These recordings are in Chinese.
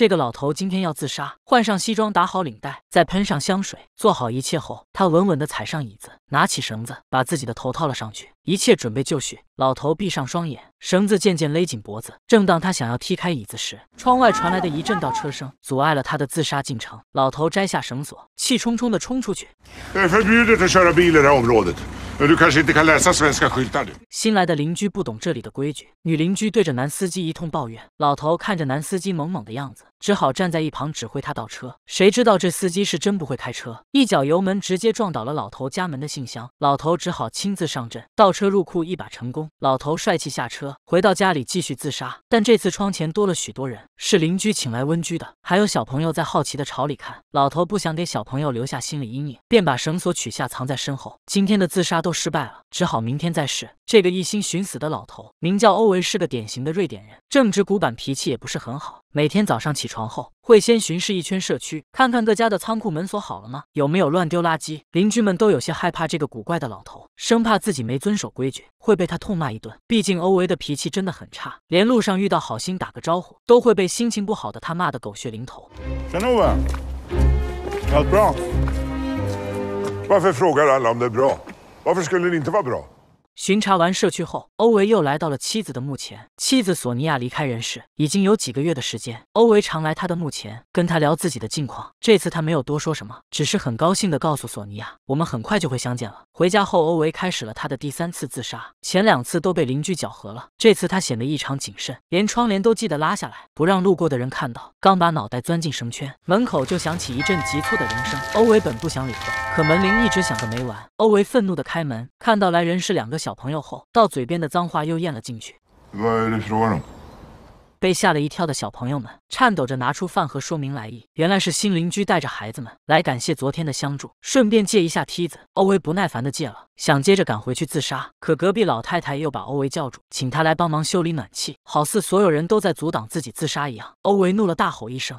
这个老头今天要自杀，换上西装，打好领带，再喷上香水，做好一切后，他稳稳地踩上椅子，拿起绳子，把自己的头套了上去。一切准备就绪，老头闭上双眼，绳子渐渐勒紧脖子。正当他想要踢开椅子时，窗外传来的一阵倒车声，阻碍了他的自杀进程。老头摘下绳索，气冲冲地冲出去。新来的邻居不懂这里的规矩，女邻居对着男司机一通抱怨。老头看着男司机懵懵的样子。只好站在一旁指挥他倒车，谁知道这司机是真不会开车，一脚油门直接撞倒了老头家门的信箱。老头只好亲自上阵，倒车入库一把成功。老头帅气下车，回到家里继续自杀。但这次窗前多了许多人，是邻居请来温居的，还有小朋友在好奇的朝里看。老头不想给小朋友留下心理阴影，便把绳索取下藏在身后。今天的自杀都失败了，只好明天再试。这个一心寻死的老头名叫欧维，是个典型的瑞典人，正直古板，脾气也不是很好。每天早上起。床后会先巡视一圈社区，看看各家的仓库门锁好了吗？有没有乱丢垃圾？邻居们都有些害怕这个古怪的老头，生怕自己没遵守规矩会被他痛骂一顿。毕竟欧维的脾气真的很差，连路上遇到好心打个招呼，都会被心情不好的他骂得狗血淋头。Varför frågar alla om det är bra? Varför skulle det inte vara bra? 巡查完社区后，欧维又来到了妻子的墓前。妻子索尼娅离开人世已经有几个月的时间，欧维常来他的墓前跟他聊自己的近况。这次他没有多说什么，只是很高兴的告诉索尼娅：“我们很快就会相见了。”回家后，欧维开始了他的第三次自杀。前两次都被邻居搅和了，这次他显得异常谨慎，连窗帘都记得拉下来，不让路过的人看到。刚把脑袋钻进绳圈，门口就响起一阵急促的铃声。欧维本不想理会，可门铃一直响个没完。欧维愤怒地开门，看到来人是两个小朋友后，到嘴边的脏话又咽了进去。被吓了一跳的小朋友们颤抖着拿出饭盒，说明来意。原来是新邻居带着孩子们来感谢昨天的相助，顺便借一下梯子。欧维不耐烦的借了，想接着赶回去自杀，可隔壁老太太又把欧维叫住，请他来帮忙修理暖气，好似所有人都在阻挡自己自杀一样。欧维怒了，大吼一声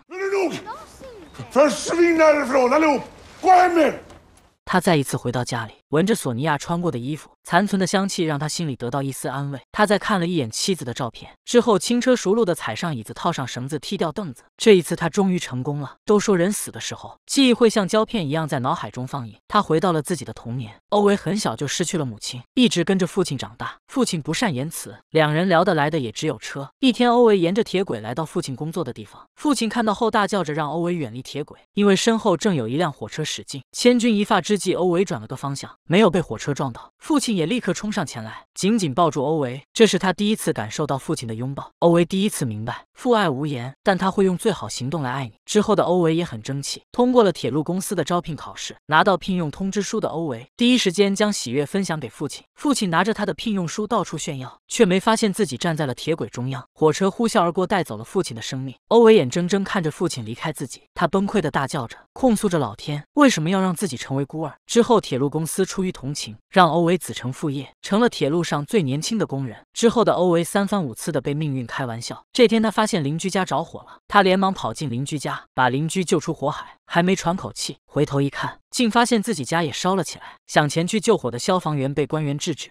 他再一次回到家里。闻着索尼娅穿过的衣服残存的香气，让他心里得到一丝安慰。他再看了一眼妻子的照片之后，轻车熟路的踩上椅子，套上绳子，踢掉凳子。这一次，他终于成功了。都说人死的时候，记忆会像胶片一样在脑海中放映。他回到了自己的童年。欧维很小就失去了母亲，一直跟着父亲长大。父亲不善言辞，两人聊得来的也只有车。一天，欧维沿着铁轨来到父亲工作的地方。父亲看到后，大叫着让欧维远离铁轨，因为身后正有一辆火车驶进。千钧一发之际，欧维转了个方向。没有被火车撞到。父亲也立刻冲上前来，紧紧抱住欧维。这是他第一次感受到父亲的拥抱。欧维第一次明白，父爱无言，但他会用最好行动来爱你。之后的欧维也很争气，通过了铁路公司的招聘考试，拿到聘用通知书的欧维，第一时间将喜悦分享给父亲。父亲拿着他的聘用书到处炫耀，却没发现自己站在了铁轨中央，火车呼啸而过，带走了父亲的生命。欧维眼睁睁看着父亲离开自己，他崩溃的大叫着，控诉着老天为什么要让自己成为孤儿。之后，铁路公司出于同情，让欧维。为子承父业，成了铁路上最年轻的工人。之后的欧维三番五次的被命运开玩笑。这天，他发现邻居家着火了，他连忙跑进邻居家，把邻居救出火海，还没喘口气，回头一看，竟发现自己家也烧了起来。想前去救火的消防员被官员制止。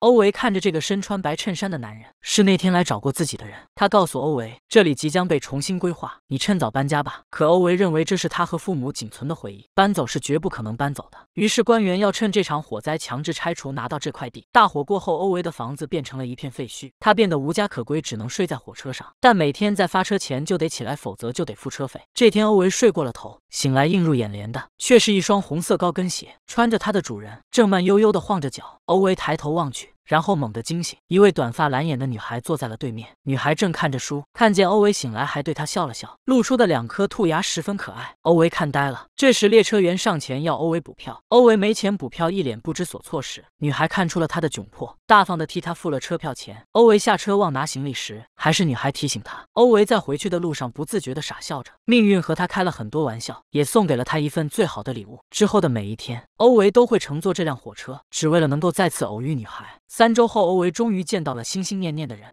欧维看着这个身穿白衬衫的男人，是那天来找过自己的人。他告诉欧维，这里即将被重新规划，你趁早搬家吧。可欧维认为这是他和父母仅存的回忆，搬走是绝不可能搬走的。于是官员要趁这场火灾强制拆除，拿到这块地。大火过后，欧维的房子变成了一片废墟，他变得无家可归，只能睡在火车上。但每天在发车前就得起来，否则就得付车费。这天，欧维睡过了头。醒来，映入眼帘的却是一双红色高跟鞋。穿着它的主人正慢悠悠地晃着脚。欧维抬头望去。然后猛地惊醒，一位短发蓝眼的女孩坐在了对面。女孩正看着书，看见欧维醒来，还对她笑了笑，露出的两颗兔牙十分可爱。欧维看呆了。这时列车员上前要欧维补票，欧维没钱补票，一脸不知所措时，女孩看出了他的窘迫，大方的替他付了车票钱。欧维下车忘拿行李时，还是女孩提醒他。欧维在回去的路上不自觉的傻笑着，命运和他开了很多玩笑，也送给了他一份最好的礼物。之后的每一天，欧维都会乘坐这辆火车，只为了能够再次偶遇女孩。三周后，欧维终于见到了心心念念的人。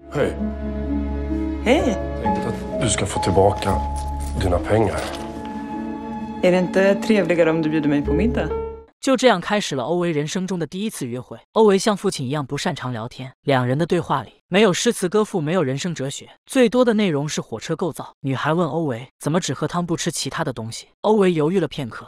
就这样开始了欧维人生中的第一次约会。欧维像父亲一样不擅长聊天，两人的对话里没有诗词歌赋，没有人生哲学，最多的内容是火车构造。女孩问欧维，怎么只喝汤不吃其他的东西？欧维犹豫了片刻。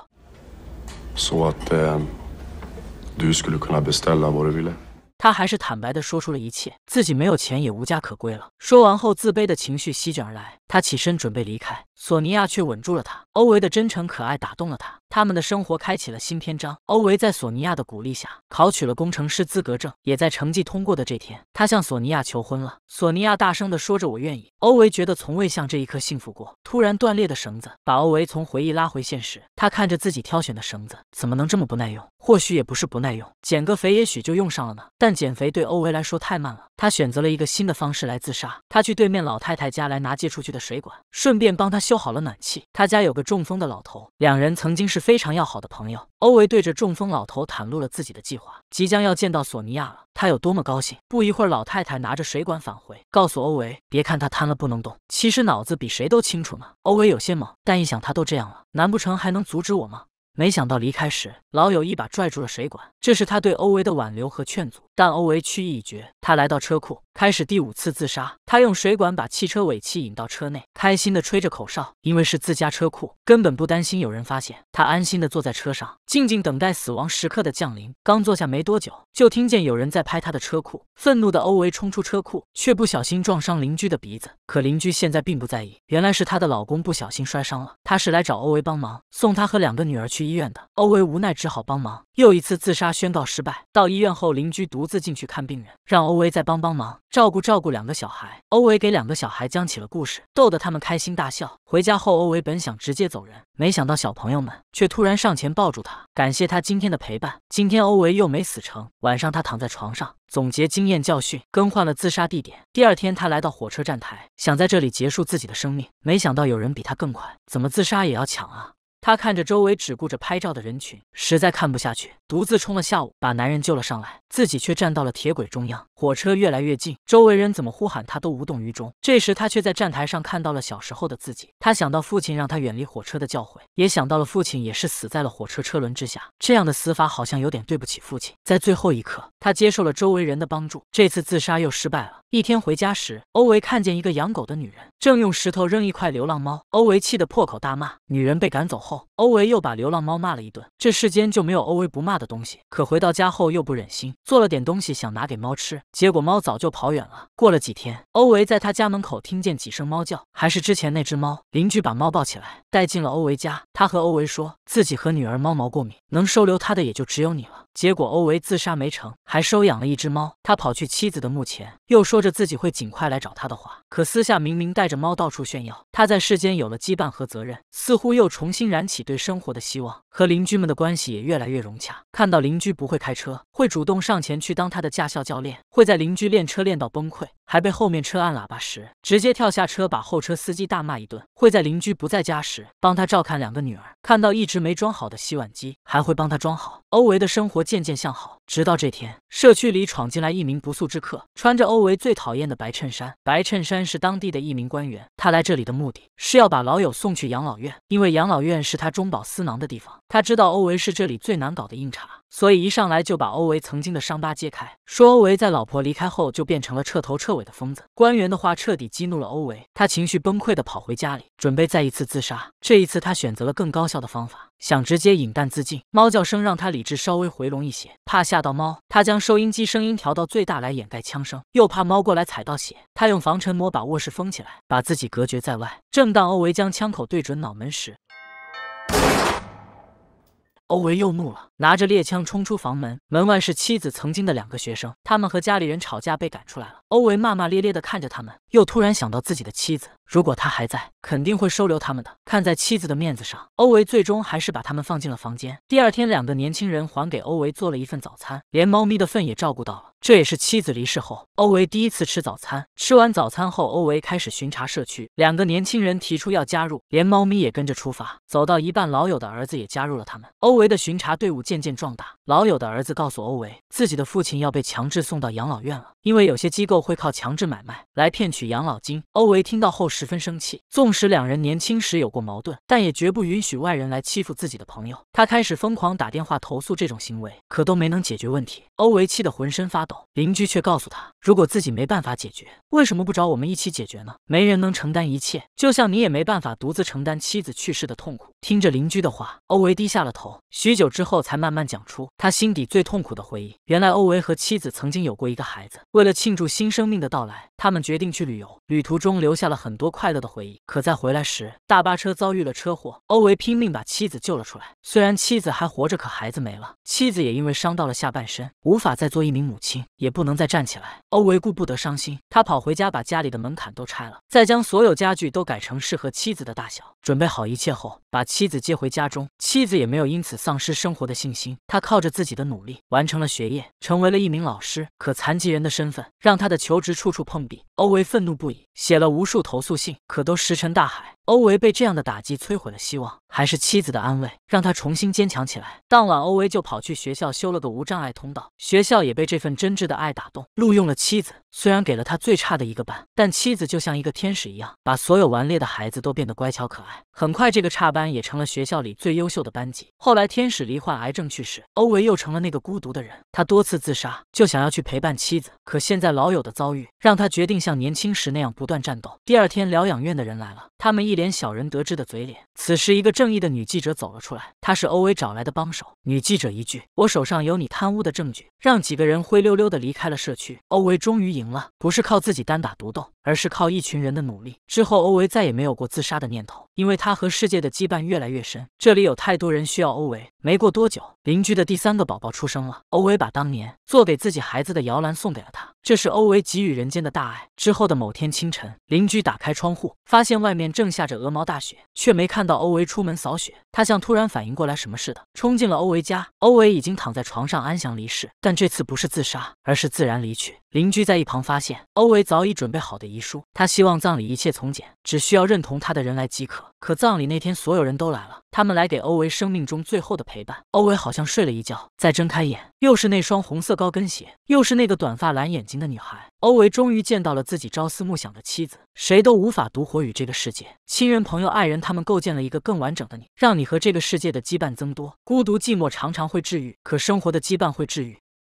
他还是坦白的说出了一切，自己没有钱也无家可归了。说完后，自卑的情绪席卷而来。他起身准备离开，索尼娅却稳住了他。欧维的真诚可爱打动了他，他们的生活开启了新篇章。欧维在索尼娅的鼓励下考取了工程师资格证，也在成绩通过的这天，他向索尼娅求婚了。索尼娅大声的说着我愿意。欧维觉得从未向这一刻幸福过。突然断裂的绳子把欧维从回忆拉回现实，他看着自己挑选的绳子，怎么能这么不耐用？或许也不是不耐用，减个肥也许就用上了呢。但减肥对欧维来说太慢了，他选择了一个新的方式来自杀。他去对面老太太家来拿借出去。的水管，顺便帮他修好了暖气。他家有个中风的老头，两人曾经是非常要好的朋友。欧维对着中风老头袒露了自己的计划，即将要见到索尼娅了，他有多么高兴。不一会儿，老太太拿着水管返回，告诉欧维，别看他瘫了不能动，其实脑子比谁都清楚呢。欧维有些懵，但一想他都这样了，难不成还能阻止我吗？没想到离开时，老友一把拽住了水管，这是他对欧维的挽留和劝阻。但欧维去意已决，他来到车库，开始第五次自杀。他用水管把汽车尾气引到车内，开心的吹着口哨，因为是自家车库，根本不担心有人发现。他安心的坐在车上，静静等待死亡时刻的降临。刚坐下没多久，就听见有人在拍他的车库。愤怒的欧维冲出车库，却不小心撞伤邻居的鼻子。可邻居现在并不在意，原来是他的老公不小心摔伤了。他是来找欧维帮忙，送他和两个女儿去。医院的欧维无奈只好帮忙，又一次自杀宣告失败。到医院后，邻居独自进去看病人，让欧维再帮帮忙，照顾照顾两个小孩。欧维给两个小孩讲起了故事，逗得他们开心大笑。回家后，欧维本想直接走人，没想到小朋友们却突然上前抱住他，感谢他今天的陪伴。今天欧维又没死成。晚上他躺在床上总结经验教训，更换了自杀地点。第二天他来到火车站台，想在这里结束自己的生命，没想到有人比他更快。怎么自杀也要抢啊！他看着周围只顾着拍照的人群，实在看不下去，独自冲了下午，把男人救了上来，自己却站到了铁轨中央。火车越来越近，周围人怎么呼喊他都无动于衷。这时，他却在站台上看到了小时候的自己。他想到父亲让他远离火车的教诲，也想到了父亲也是死在了火车车轮之下。这样的死法好像有点对不起父亲。在最后一刻，他接受了周围人的帮助。这次自杀又失败了。一天回家时，欧维看见一个养狗的女人正用石头扔一块流浪猫。欧维气得破口大骂。女人被赶走后，欧维又把流浪猫骂了一顿。这世间就没有欧维不骂的东西。可回到家后又不忍心，做了点东西想拿给猫吃。结果猫早就跑远了。过了几天，欧维在他家门口听见几声猫叫，还是之前那只猫。邻居把猫抱起来带进了欧维家，他和欧维说自己和女儿猫毛过敏，能收留他的也就只有你了。结果欧维自杀没成，还收养了一只猫。他跑去妻子的墓前，又说着自己会尽快来找他的话。可私下明明带着猫到处炫耀。他在世间有了羁绊和责任，似乎又重新燃起对生活的希望。和邻居们的关系也越来越融洽。看到邻居不会开车，会主动上前去当他的驾校教练；会在邻居练车练到崩溃，还被后面车按喇叭时，直接跳下车把后车司机大骂一顿；会在邻居不在家时帮他照看两个女儿。看到一直没装好的洗碗机，还会帮他装好。欧维的生活。渐渐向好。直到这天，社区里闯进来一名不速之客，穿着欧维最讨厌的白衬衫。白衬衫是当地的一名官员，他来这里的目的是要把老友送去养老院，因为养老院是他中饱私囊的地方。他知道欧维是这里最难搞的硬茬，所以一上来就把欧维曾经的伤疤揭开，说欧维在老婆离开后就变成了彻头彻尾的疯子。官员的话彻底激怒了欧维，他情绪崩溃的跑回家里，准备再一次自杀。这一次他选择了更高效的方法，想直接引弹自尽。猫叫声让他理智稍微回笼一些，怕下。吓到猫，他将收音机声音调到最大来掩盖枪声，又怕猫过来踩到血，他用防尘膜把卧室封起来，把自己隔绝在外。正当欧维将枪口对准脑门时，欧维又怒了，拿着猎枪冲出房门。门外是妻子曾经的两个学生，他们和家里人吵架被赶出来了。欧维骂骂咧咧地看着他们，又突然想到自己的妻子。如果他还在，肯定会收留他们的。看在妻子的面子上，欧维最终还是把他们放进了房间。第二天，两个年轻人还给欧维做了一份早餐，连猫咪的粪也照顾到了。这也是妻子离世后，欧维第一次吃早餐。吃完早餐后，欧维开始巡查社区。两个年轻人提出要加入，连猫咪也跟着出发。走到一半，老友的儿子也加入了他们。欧维的巡查队伍渐渐壮大。老友的儿子告诉欧维，自己的父亲要被强制送到养老院了，因为有些机构会靠强制买卖来骗取养老金。欧维听到后十分生气，纵使两人年轻时有过矛盾，但也绝不允许外人来欺负自己的朋友。他开始疯狂打电话投诉这种行为，可都没能解决问题。欧维气得浑身发抖，邻居却告诉他，如果自己没办法解决，为什么不找我们一起解决呢？没人能承担一切，就像你也没办法独自承担妻子去世的痛苦。听着邻居的话，欧维低下了头，许久之后才慢慢讲出他心底最痛苦的回忆。原来欧维和妻子曾经有过一个孩子，为了庆祝新生命的到来，他们决定去旅游，旅途中留下了很多。多快乐的回忆！可在回来时，大巴车遭遇了车祸，欧维拼命把妻子救了出来。虽然妻子还活着，可孩子没了，妻子也因为伤到了下半身，无法再做一名母亲，也不能再站起来。欧维顾不得伤心，他跑回家把家里的门槛都拆了，再将所有家具都改成适合妻子的大小，准备好一切后，把妻子接回家中。妻子也没有因此丧失生活的信心，他靠着自己的努力完成了学业，成为了一名老师。可残疾人的身份让他的求职处处碰壁，欧维愤怒不已，写了无数投诉。不信，可都石沉大海。欧维被这样的打击摧毁了希望，还是妻子的安慰让他重新坚强起来。当晚，欧维就跑去学校修了个无障碍通道，学校也被这份真挚的爱打动，录用了妻子。虽然给了他最差的一个班，但妻子就像一个天使一样，把所有顽劣的孩子都变得乖巧可爱。很快，这个差班也成了学校里最优秀的班级。后来，天使罹患癌症去世，欧维又成了那个孤独的人。他多次自杀，就想要去陪伴妻子。可现在老友的遭遇让他决定像年轻时那样不断战斗。第二天，疗养院的人来了，他们一。脸小人得志的嘴脸。此时，一个正义的女记者走了出来，她是欧维找来的帮手。女记者一句：“我手上有你贪污的证据。”让几个人灰溜溜的离开了社区。欧维终于赢了，不是靠自己单打独斗。而是靠一群人的努力。之后，欧维再也没有过自杀的念头，因为他和世界的羁绊越来越深。这里有太多人需要欧维。没过多久，邻居的第三个宝宝出生了，欧维把当年做给自己孩子的摇篮送给了他，这是欧维给予人间的大爱。之后的某天清晨，邻居打开窗户，发现外面正下着鹅毛大雪，却没看到欧维出门扫雪。他像突然反应过来什么似的，冲进了欧维家。欧维已经躺在床上安详离世，但这次不是自杀，而是自然离去。邻居在一旁发现欧维早已准备好的遗书，他希望葬礼一切从简，只需要认同他的人来即可。可葬礼那天，所有人都来了，他们来给欧维生命中最后的陪伴。欧维好像睡了一觉，再睁开眼，又是那双红色高跟鞋，又是那个短发蓝眼睛的女孩。欧维终于见到了自己朝思暮想的妻子。谁都无法独活于这个世界，亲人、朋友、爱人，他们构建了一个更完整的你，让你和这个世界的羁绊增多。孤独、寂寞常常会治愈，可生活的羁绊会治愈。